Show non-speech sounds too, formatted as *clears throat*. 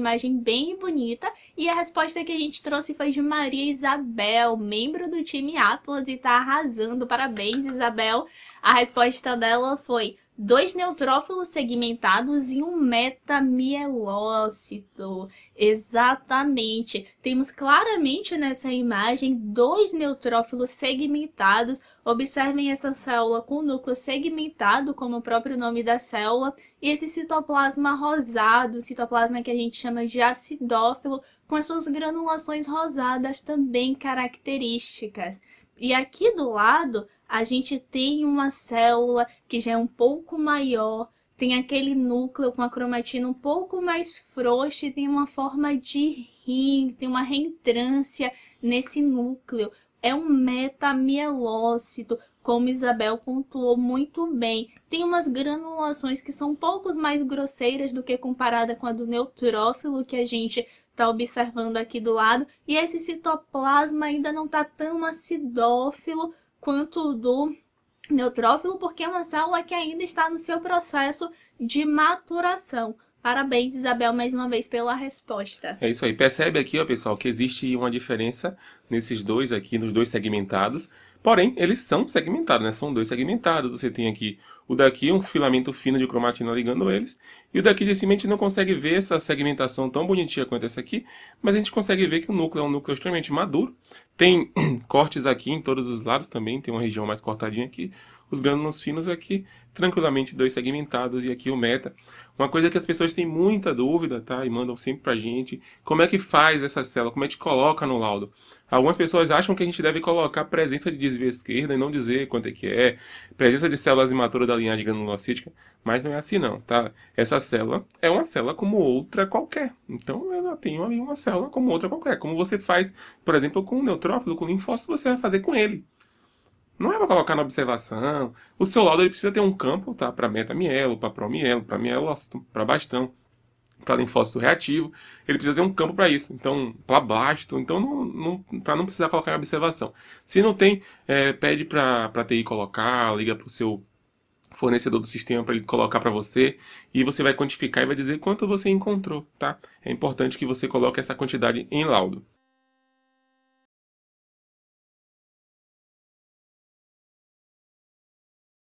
imagem bem bonita. E a resposta que a gente trouxe foi de Maria Isabel, membro do time Atlas e tá arrasando. Parabéns, Isabel. A resposta dela foi: dois neutrófilos segmentados e um metamielócito. Exatamente. Temos claramente nessa imagem dois neutrófilos segmentados. Observem essa célula com núcleo segmentado, como o próprio nome da célula, e esse citoplasma rosado, citoplasma que a gente chama de acidófilo, com as suas granulações rosadas também características. E aqui do lado, a gente tem uma célula que já é um pouco maior, tem aquele núcleo com a cromatina um pouco mais frouxa e tem uma forma de rim, tem uma reentrância nesse núcleo. É um metamielócito, como Isabel pontuou muito bem. Tem umas granulações que são um pouco mais grosseiras do que comparada com a do neutrófilo que a gente está observando aqui do lado. E esse citoplasma ainda não está tão acidófilo quanto do neutrófilo, porque é uma célula que ainda está no seu processo de maturação. Parabéns, Isabel, mais uma vez pela resposta. É isso aí. Percebe aqui, ó, pessoal, que existe uma diferença nesses dois aqui, nos dois segmentados, Porém, eles são segmentados, né? São dois segmentados. Você tem aqui o daqui, um filamento fino de cromatina ligando eles. E o daqui de cima a gente não consegue ver essa segmentação tão bonitinha quanto essa aqui. Mas a gente consegue ver que o núcleo é um núcleo extremamente maduro. Tem *clears throat* cortes aqui em todos os lados também. Tem uma região mais cortadinha aqui. Os grânulos finos aqui, tranquilamente dois segmentados. E aqui o meta. Uma coisa que as pessoas têm muita dúvida, tá? E mandam sempre pra gente. Como é que faz essa célula? Como é que coloca no laudo? Algumas pessoas acham que a gente deve colocar a presença de desvia à esquerda e não dizer quanto é que é, presença de células imaturas da linhagem granulocítica, mas não é assim não, tá? Essa célula é uma célula como outra qualquer. Então ela tem ali uma célula como outra qualquer, como você faz, por exemplo, com o neutrófilo, com o linfócito, você vai fazer com ele. Não é para colocar na observação. O seu laudo ele precisa ter um campo, tá? Para metamielo, para promielo, para mielócito, para bastão para linfócito reativo, ele precisa ter um campo para isso, então para baixo, então, então não, não para não precisar colocar em observação. Se não tem, é, pede para a TI colocar, liga para o seu fornecedor do sistema para ele colocar para você e você vai quantificar e vai dizer quanto você encontrou, tá? É importante que você coloque essa quantidade em laudo.